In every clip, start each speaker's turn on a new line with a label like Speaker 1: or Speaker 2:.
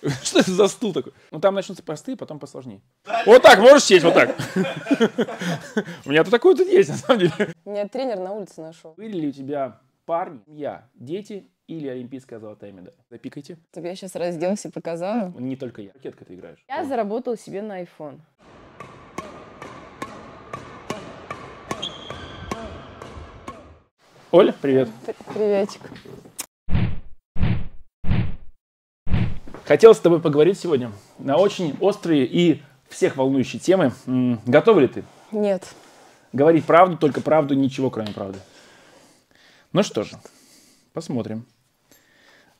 Speaker 1: Что это за стул такой? Ну, там начнутся простые, потом посложнее. Вот так, можешь сесть, вот так. У меня-то такое тут есть, на самом деле. Меня тренер на улице нашел. Были ли у тебя парни, я, дети или олимпийская золотая медаль. Запикайте. Тебе я сейчас разделся и показала. Ну, не только я. Ракетка ты играешь.
Speaker 2: Я заработал себе на iPhone. Оля, привет. приветик.
Speaker 1: Хотел с тобой поговорить сегодня на очень острые и всех волнующие темы. Готова ли ты? Нет. Говорить правду, только правду, ничего кроме правды. Ну что же, посмотрим.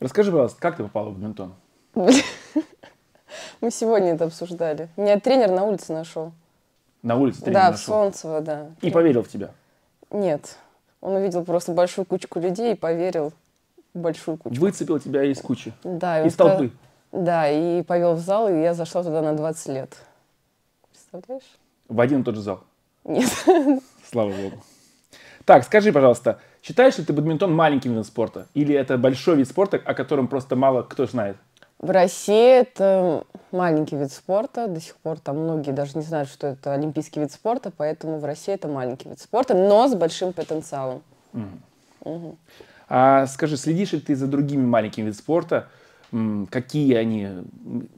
Speaker 1: Расскажи, пожалуйста, как ты попала в бадминтон?
Speaker 2: Мы сегодня это обсуждали. Меня тренер на улице нашел.
Speaker 1: На улице тренер да, нашел? Да, в Солнцево, да. И поверил в тебя?
Speaker 2: Нет. Он увидел просто большую кучку людей и поверил большую кучу.
Speaker 1: Выцепил тебя из кучи? Да. И из сказал... толпы?
Speaker 2: Да, и повел в зал, и я зашла туда на 20 лет. Представляешь?
Speaker 1: В один и тот же зал?
Speaker 2: Нет.
Speaker 1: Слава богу. Так, скажи, пожалуйста, считаешь ли ты бадминтон маленьким видом спорта? Или это большой вид спорта, о котором просто мало кто знает? В России это
Speaker 2: маленький вид спорта. До сих пор там многие даже не знают, что это олимпийский вид спорта, поэтому в России это маленький вид спорта, но с большим потенциалом.
Speaker 1: Угу. Угу. А скажи, следишь ли ты за другими маленькими видами спорта? какие они,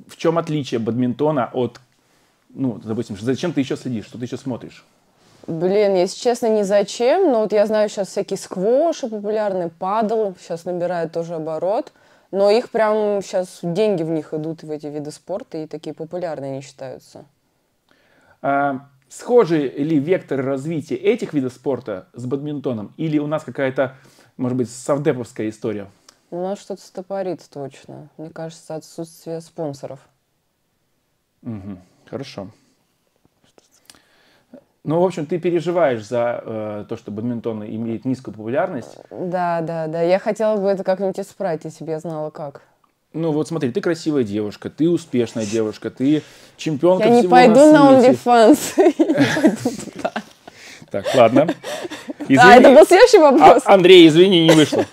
Speaker 1: в чем отличие бадминтона от, ну, допустим, зачем ты еще следишь, что ты еще смотришь?
Speaker 2: Блин, если честно, не зачем, но вот я знаю сейчас всякие сквоши популярные, падал, сейчас набирают тоже оборот, но их прям сейчас деньги в них идут, в эти виды спорта, и такие популярные они
Speaker 1: считаются. А, схожи ли векторы развития этих видов спорта с бадминтоном, или у нас какая-то, может быть, савдеповская история?
Speaker 2: У нас что-то стопорит точно. Мне кажется, отсутствие спонсоров.
Speaker 1: Угу. Хорошо. Ну, в общем, ты переживаешь за э, то, что бадминтон имеет низкую популярность.
Speaker 2: Да, да, да. Я хотела бы это как-нибудь исправить, если бы я знала как.
Speaker 1: Ну вот смотри, ты красивая девушка, ты успешная девушка, ты чемпионка я не пойду на, на OnlyFans, Так, ладно. А, это был следующий а, вопрос. Андрей, извини, не вышло.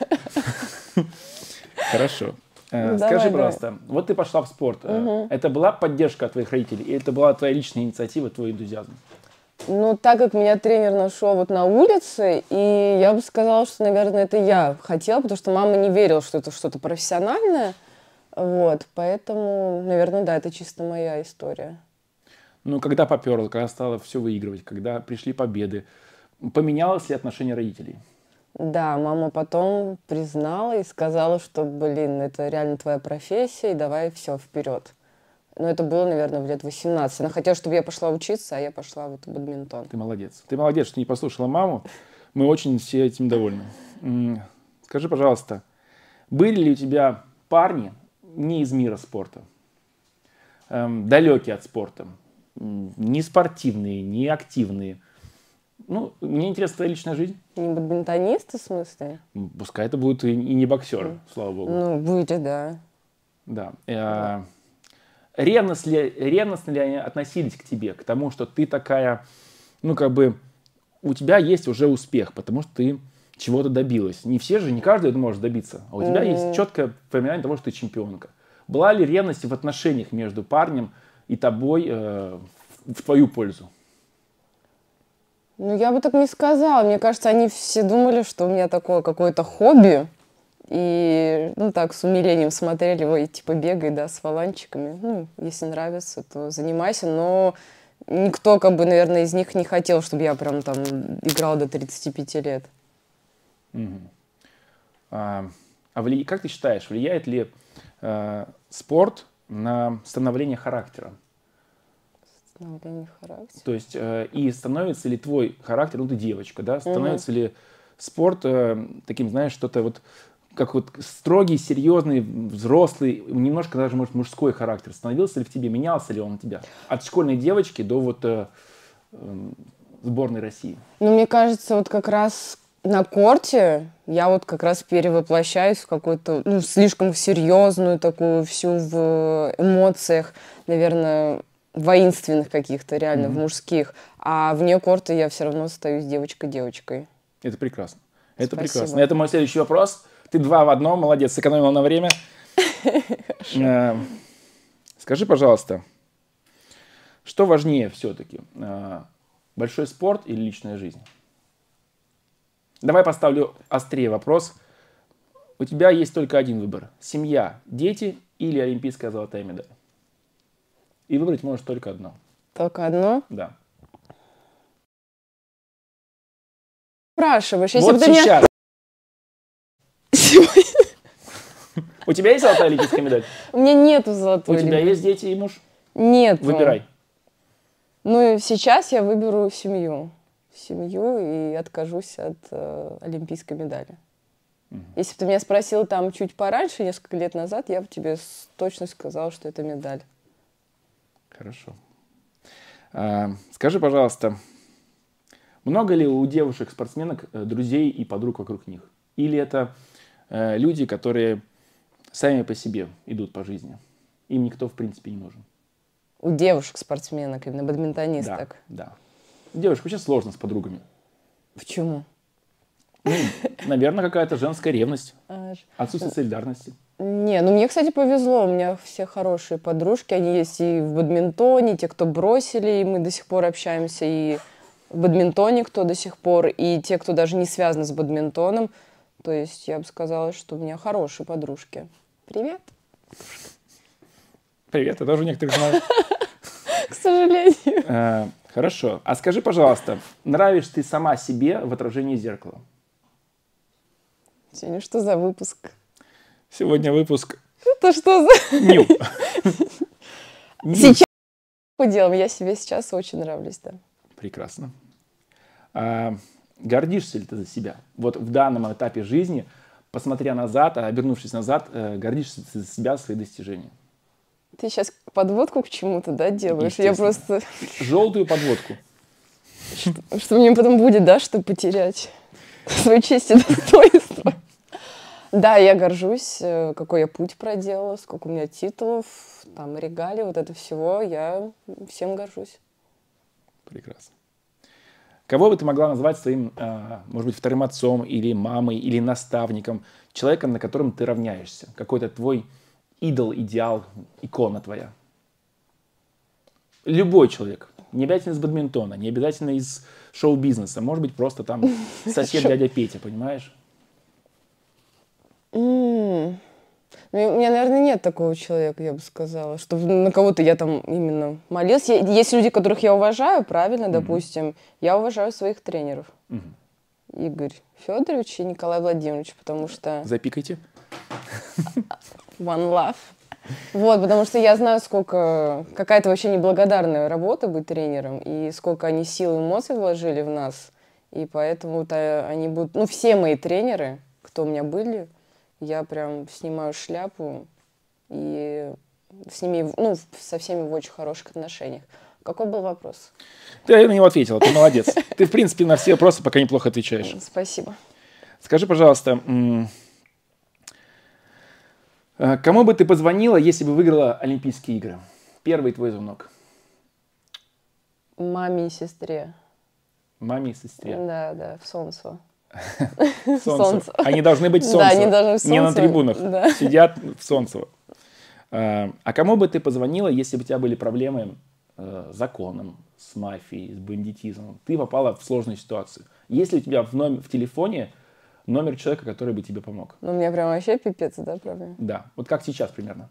Speaker 1: Хорошо. Э, ну, скажи, пожалуйста, вот ты пошла в спорт. Э, это была поддержка от твоих родителей или это была твоя личная инициатива, твой энтузиазм?
Speaker 2: Ну, так как меня тренер нашел вот на улице, и я бы сказала, что, наверное, это я хотела, потому что мама не верила, что это что-то профессиональное. Вот, поэтому, наверное, да, это чисто моя история.
Speaker 1: Ну, когда поперла, когда стала все выигрывать, когда пришли победы, поменялось ли отношение родителей?
Speaker 2: Да, мама потом признала и сказала, что, блин, это реально твоя профессия, и давай все вперед. Но ну, это было, наверное, в лет 18. Она хотела, чтобы я пошла учиться, а я пошла вот в
Speaker 1: бадминтон. Ты молодец. Ты молодец, что не послушала маму. Мы очень все этим довольны. Скажи, пожалуйста, были ли у тебя парни не из мира спорта, эм, далекие от спорта, не спортивные, не активные – ну, мне интересна твоя личная жизнь.
Speaker 2: Не в смысле?
Speaker 1: Пускай это будет и не боксер, mm. слава богу.
Speaker 2: Ну, будете, да.
Speaker 1: Да. да. Э, ревностно ли, ревностно ли они относились к тебе, к тому, что ты такая, ну, как бы, у тебя есть уже успех, потому что ты чего-то добилась. Не все же, не каждый это может добиться, а у тебя mm-hmm. есть ну. четкое понимание того, что ты чемпионка. Была ли ревность в отношениях между парнем и тобой э, в твою пользу?
Speaker 2: Ну, я бы так не сказала. Мне кажется, они все думали, что у меня такое какое-то хобби. И, ну, так, с умилением смотрели, ой, типа, бегай, да, с фаланчиками. Ну, если нравится, то занимайся. Но никто, как бы, наверное, из них не хотел, чтобы я прям там играл до 35 лет.
Speaker 1: Угу. А, а вли... как ты считаешь, влияет ли э, спорт на становление характера? Становление характера. То есть, э, и становится ли твой характер, ну ты девочка, да, становится угу. ли спорт э, таким, знаешь, что-то вот как вот строгий, серьезный, взрослый, немножко даже, может, мужской характер становился ли в тебе, менялся ли он у тебя? От школьной девочки до вот э, э, сборной России.
Speaker 2: Ну, мне кажется, вот как раз на корте я вот как раз перевоплощаюсь в какую-то, ну, слишком серьезную такую всю в э, эмоциях, наверное, воинственных каких-то, реально, mm-hmm. в мужских. А вне корта я все равно остаюсь девочкой-девочкой.
Speaker 1: Это прекрасно. Это Спасибо. прекрасно. Это мой следующий вопрос. Ты два в одном, молодец, сэкономила на время. Э, скажи, пожалуйста, что важнее все-таки? Э, большой спорт или личная жизнь? Давай поставлю острее вопрос. У тебя есть только один выбор. Семья, дети или олимпийская золотая медаль? И выбрать можешь только одно.
Speaker 2: Только одно? Да. Спрашиваешь, если вот бы ты сейчас.
Speaker 1: Меня... Сегодня. У тебя есть золотая ликийская медаль?
Speaker 2: У меня нету золотой. У тебя есть дети и муж? Нет. Выбирай. Ну, сейчас я выберу семью. Семью и откажусь от э, олимпийской медали. Угу. Если бы ты меня спросил там чуть пораньше, несколько лет назад, я бы тебе точно сказала, что это медаль.
Speaker 1: Хорошо. А, скажи, пожалуйста, много ли у девушек-спортсменок э, друзей и подруг вокруг них? Или это э, люди, которые сами по себе идут по жизни? Им никто, в принципе, не нужен. У
Speaker 2: девушек-спортсменок, именно бадминтонисток?
Speaker 1: Да, да. Девушек вообще сложно с подругами. Почему? Ну, наверное, какая-то женская ревность. А, отсутствие э, солидарности.
Speaker 2: Не, ну мне, кстати, повезло. У меня все хорошие подружки. Они есть и в бадминтоне, те, кто бросили, и мы до сих пор общаемся, и в бадминтоне кто до сих пор, и те, кто даже не связаны с бадминтоном. То есть я бы сказала, что у меня хорошие подружки. Привет.
Speaker 1: Привет, я тоже некоторых знаю.
Speaker 2: К сожалению.
Speaker 1: Э, хорошо. А скажи, пожалуйста, нравишь ты сама себе в отражении зеркала?
Speaker 2: Сегодня что за выпуск?
Speaker 1: Сегодня выпуск...
Speaker 2: Это что за... Ню. Сейчас делом. Я себе сейчас очень нравлюсь, да.
Speaker 1: Прекрасно. А, гордишься ли ты за себя? Вот в данном этапе жизни, посмотря назад, обернувшись а назад, э, гордишься ты за себя, свои достижения?
Speaker 2: Ты сейчас подводку к чему-то, да, делаешь? Я просто...
Speaker 1: Желтую подводку.
Speaker 2: Что, что мне потом будет, да, что потерять? Свою честь и достоинство. Да, я горжусь, э, какой я путь проделала, сколько у меня титулов, там, регалий, вот это всего. Я всем горжусь.
Speaker 1: Прекрасно. Кого бы ты могла назвать своим, а, может быть, вторым отцом или мамой, или наставником, человеком, на котором ты равняешься? Какой-то твой идол, идеал, икона твоя? Любой человек. Не обязательно из бадминтона, не обязательно из шоу-бизнеса. Может быть, просто там сосед дядя Петя, понимаешь?
Speaker 2: Ну, у меня, наверное, нет такого человека, я бы сказала, что на кого-то я там именно молилась. Есть люди, которых я уважаю, правильно, mm-hmm. допустим. Я уважаю своих тренеров.
Speaker 1: Mm-hmm. Игорь
Speaker 2: Федорович и Николай Владимирович, потому что... Запикайте. One love. Вот, потому что я знаю, сколько... Какая-то вообще неблагодарная работа быть тренером, и сколько они сил и эмоций вложили в нас. И поэтому-то они будут... Ну, все мои тренеры, кто у меня были, я прям снимаю шляпу и с ними, ну, со всеми в очень хороших отношениях. Какой был вопрос?
Speaker 1: Ты на него ответила, ты молодец. Ты, в принципе, на все вопросы пока неплохо отвечаешь. Спасибо. Скажи, пожалуйста, э, кому бы ты позвонила, если бы выиграла Олимпийские игры? Первый твой звонок.
Speaker 2: Маме и сестре.
Speaker 1: Маме и сестре.
Speaker 2: Да, да, в
Speaker 1: солнце. Солнце. Они должны быть солнце. Да, они должны в Солнцево. Не на трибунах. Сидят в солнце. А, а кому бы ты позвонила, если бы у тебя были проблемы э, с законом, с мафией, с бандитизмом? Ты попала в сложную ситуацию. Есть ли у тебя в, номер, в телефоне номер человека, который бы тебе помог?
Speaker 2: Ну, у меня прям вообще пипец, да, проблема?
Speaker 1: Да. Вот как сейчас примерно?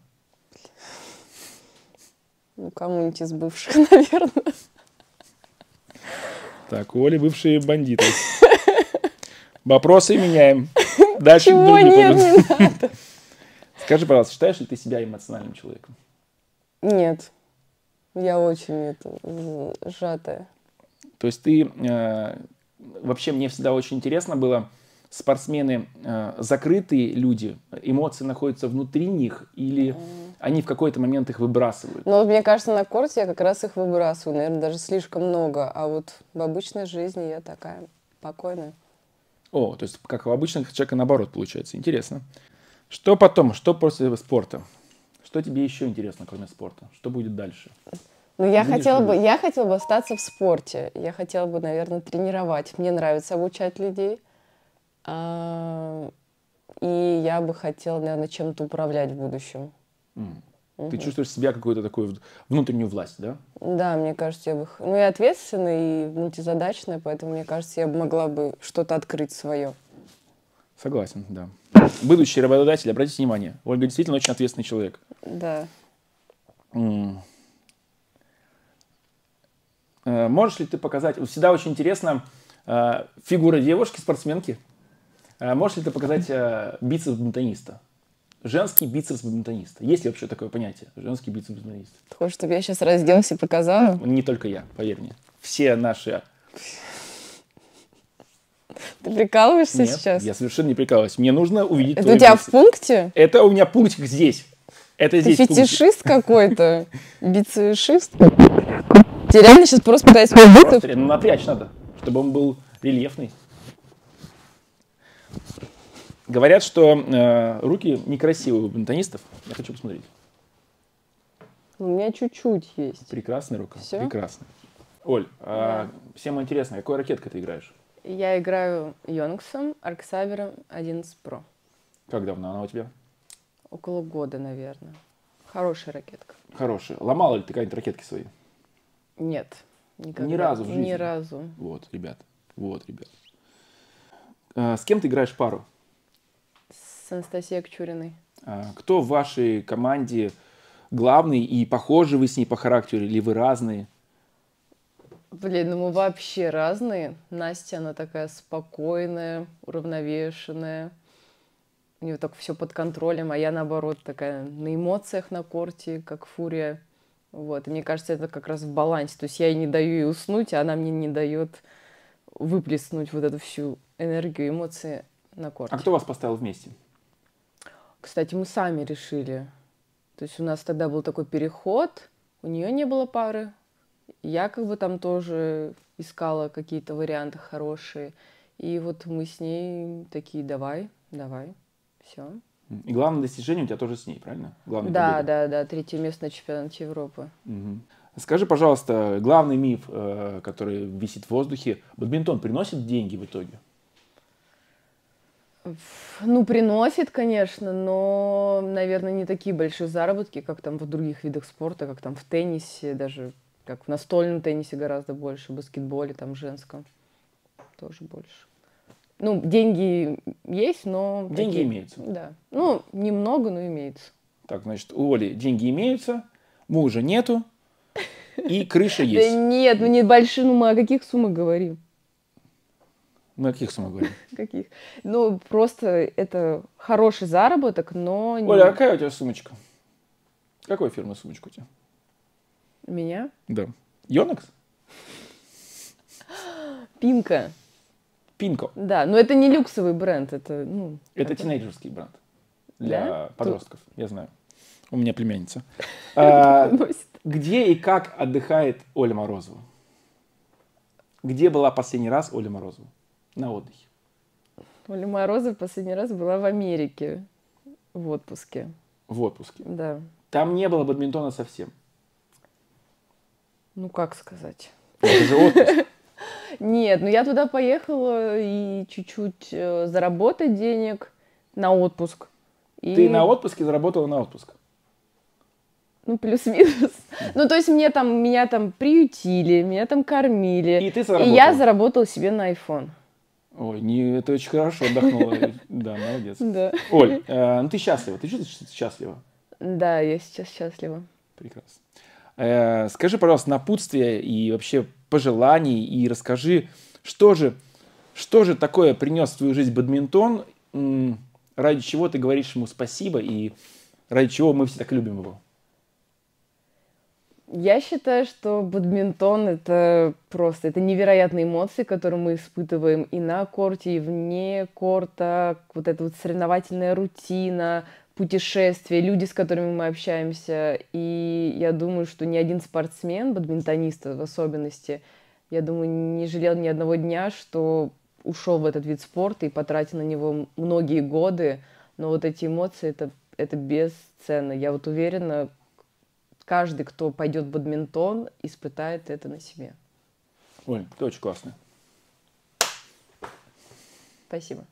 Speaker 2: Ну, кому-нибудь из бывших, наверное.
Speaker 1: Так, у Оли бывшие бандиты. Вопросы меняем. Дальше Чего? Нет, не надо. Скажи, пожалуйста, считаешь ли ты себя эмоциональным человеком?
Speaker 2: Нет. Я очень это, сжатая.
Speaker 1: То есть ты... Э, вообще мне всегда очень интересно было, спортсмены э, закрытые люди, эмоции находятся внутри них или mm-hmm. они в какой-то момент их выбрасывают?
Speaker 2: Ну, мне кажется, на корте я как раз их выбрасываю, наверное, даже слишком много. А вот в обычной жизни я такая спокойная.
Speaker 1: О, то есть как у обычных человека наоборот получается. Интересно. Что потом? Что после спорта? Что тебе еще интересно, кроме спорта? Что будет дальше? Ну, я хотела, бы,
Speaker 2: я хотела бы остаться в спорте. Я хотела бы, наверное, тренировать. Мне нравится обучать людей. А, и я бы хотела, наверное, чем-то управлять в будущем. Угу. Ты чувствуешь
Speaker 1: себя какую-то такую внутреннюю власть, да?
Speaker 2: Да, мне кажется, я бы... Ну, я ответственная и мультизадачная, поэтому, мне кажется, я бы могла бы что-то открыть свое.
Speaker 1: Согласен, да. Будущий работодатель, обратите внимание, Ольга действительно очень ответственный человек. Да. М э, Можешь ли ты показать... Всегда очень интересно э, фигура девушки, спортсменки. Э, можешь ли ты показать э, бицепс бентониста? женский бицепс бадминтониста. Есть ли вообще такое понятие? Женский бицепс бадминтониста.
Speaker 2: Ты хочешь, чтобы я сейчас разделась и показала?
Speaker 1: Не только я, поверь мне. Все наши...
Speaker 2: Ты прикалываешься Нет, сейчас? я
Speaker 1: совершенно не прикалываюсь. Мне нужно увидеть Это у тебя бицепс. в
Speaker 2: пункте?
Speaker 1: Это у меня пунктик здесь. Это Ты здесь фетишист
Speaker 2: какой-то? Бицепшист? Ты реально сейчас просто пытаешься... Ну, натрячь надо,
Speaker 1: чтобы он был рельефный. Говорят, что э, руки некрасивые у бентонистов. Я хочу посмотреть. У меня чуть-чуть есть. Прекрасная рука. Все? Прекрасная. Оль, а да. э, всем интересно, какой ракеткой ты играешь?
Speaker 2: Я играю Йонгсом, Арксавером 11 Pro.
Speaker 1: Как давно она у тебя?
Speaker 2: Около года, наверное. Хорошая ракетка.
Speaker 1: Хорошая. Ломала ли ты какие-нибудь ракетки свои?
Speaker 2: Нет. Никогда. Ни разу в жизни? Ни разу.
Speaker 1: Вот, ребят. Вот, ребят. Э, с кем ты играешь пару?
Speaker 2: с Анастасией Кчуриной.
Speaker 1: А, кто в вашей команде главный и похожи вы с ней по характеру или вы разные?
Speaker 2: Блин, ну мы вообще разные. Настя, она такая спокойная, уравновешенная. У нее так все под контролем, а я наоборот такая на эмоциях на корте, как фурия. Вот. И мне кажется, это как раз в балансе. То есть я ей не даю ей уснуть, а она мне не дает выплеснуть вот эту всю энергию, эмоции на а корте. А кто
Speaker 1: вас поставил вместе?
Speaker 2: Кстати, мы сами решили. То есть у нас тогда был такой переход, у нее не было пары. Я как бы там тоже искала какие-то варианты хорошие. И вот мы с ней такие, давай, давай, все.
Speaker 1: И главное достижение у тебя тоже с ней, правильно? Главное. да, победа.
Speaker 2: да, да, третье место на чемпионате Европы.
Speaker 1: Угу. Скажи, пожалуйста, главный миф, э, который висит в воздухе, бадминтон приносит деньги в итоге?
Speaker 2: Ну, приносит, конечно, но, наверное, не такие большие заработки, как там в других видах спорта, как там в теннисе, даже как в настольном теннисе гораздо больше, в баскетболе, там, женском тоже больше. Ну, деньги есть, но... Деньги такие, имеются. Да. Ну, немного, но
Speaker 1: имеется. Так, значит, у Оли деньги имеются, мужа нету, и крыша есть. Да нет, ну не
Speaker 2: большие, ну мы о каких суммах говорим?
Speaker 1: На ну, каких самогонах?
Speaker 2: Каких? Ну, просто это хороший заработок, но... Оля, а
Speaker 1: какая у тебя сумочка? Какой фирмы сумочка у тебя? У меня? Да. Йонекс? Пинка. Пинка.
Speaker 2: Да, но это не люксовый бренд, это... Ну, это как...
Speaker 1: тинейджерский бренд для да? подростков, Тут... я знаю. У меня племянница. А, где и как отдыхает Оля Морозова? Где была последний раз Оля Морозова? на отдыхе?
Speaker 2: Оля Морозова последний раз была в Америке в отпуске.
Speaker 1: В отпуске? Да. Там не было бадминтона совсем?
Speaker 2: Ну, как сказать? Это же отпуск. Нет, ну я туда поехала и чуть-чуть э, заработать денег на отпуск.
Speaker 1: И... Ты на отпуске заработала на отпуск?
Speaker 2: ну, плюс-минус. Ну, то есть мне там, меня там приютили, меня там кормили. И ты заработала? И я заработала себе на iPhone.
Speaker 1: Ой, не, это очень хорошо отдохнула. Да, молодец. Да. Оль, э, ну ты счастлива, ты чувствуешь, что ты счастлива?
Speaker 2: Да, я сейчас счастлива.
Speaker 1: Прекрасно. Э, скажи, пожалуйста, напутствие и вообще пожеланий, и расскажи, что же, что же такое принес в твою жизнь бадминтон, ради чего ты говоришь ему спасибо, и ради чего мы все так любим его?
Speaker 2: Я считаю, что бадминтон — это просто, это невероятные эмоции, которые мы испытываем и на корте, и вне корта, вот эта вот соревновательная рутина, путешествия, люди, с которыми мы общаемся. И я думаю, что ни один спортсмен, бадминтонист в особенности, я думаю, не жалел ни одного дня, что ушел в этот вид спорта и потратил на него многие годы. Но вот эти эмоции, это, это бесценно. Я вот уверена, каждый, кто пойдет в бадминтон, испытает это на себе.
Speaker 1: Оль, ты очень классно.
Speaker 2: Спасибо.